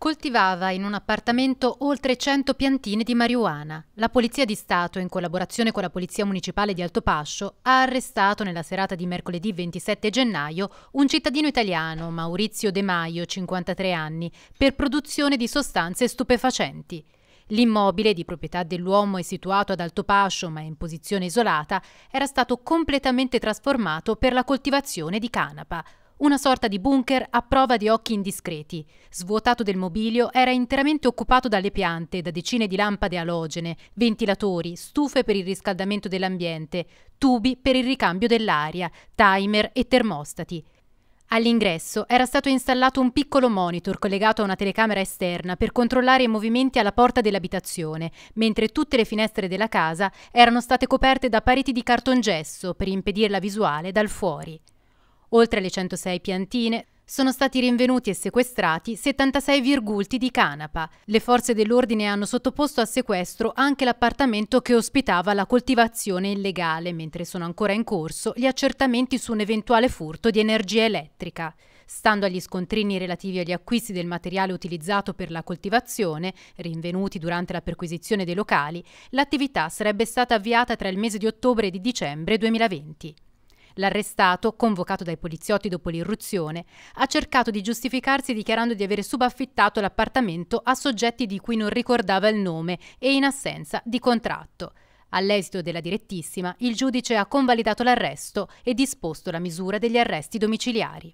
coltivava in un appartamento oltre 100 piantine di marijuana. La Polizia di Stato, in collaborazione con la Polizia Municipale di Altopascio, ha arrestato nella serata di mercoledì 27 gennaio un cittadino italiano, Maurizio De Maio, 53 anni, per produzione di sostanze stupefacenti. L'immobile, di proprietà dell'uomo e situato ad Altopascio ma in posizione isolata, era stato completamente trasformato per la coltivazione di canapa una sorta di bunker a prova di occhi indiscreti. Svuotato del mobilio, era interamente occupato dalle piante, da decine di lampade alogene, ventilatori, stufe per il riscaldamento dell'ambiente, tubi per il ricambio dell'aria, timer e termostati. All'ingresso era stato installato un piccolo monitor collegato a una telecamera esterna per controllare i movimenti alla porta dell'abitazione, mentre tutte le finestre della casa erano state coperte da pareti di cartongesso per impedire la visuale dal fuori. Oltre alle 106 piantine, sono stati rinvenuti e sequestrati 76 virgulti di canapa. Le forze dell'ordine hanno sottoposto a sequestro anche l'appartamento che ospitava la coltivazione illegale, mentre sono ancora in corso gli accertamenti su un eventuale furto di energia elettrica. Stando agli scontrini relativi agli acquisti del materiale utilizzato per la coltivazione, rinvenuti durante la perquisizione dei locali, l'attività sarebbe stata avviata tra il mese di ottobre e di dicembre 2020. L'arrestato, convocato dai poliziotti dopo l'irruzione, ha cercato di giustificarsi dichiarando di avere subaffittato l'appartamento a soggetti di cui non ricordava il nome e in assenza di contratto. All'esito della direttissima, il giudice ha convalidato l'arresto e disposto la misura degli arresti domiciliari.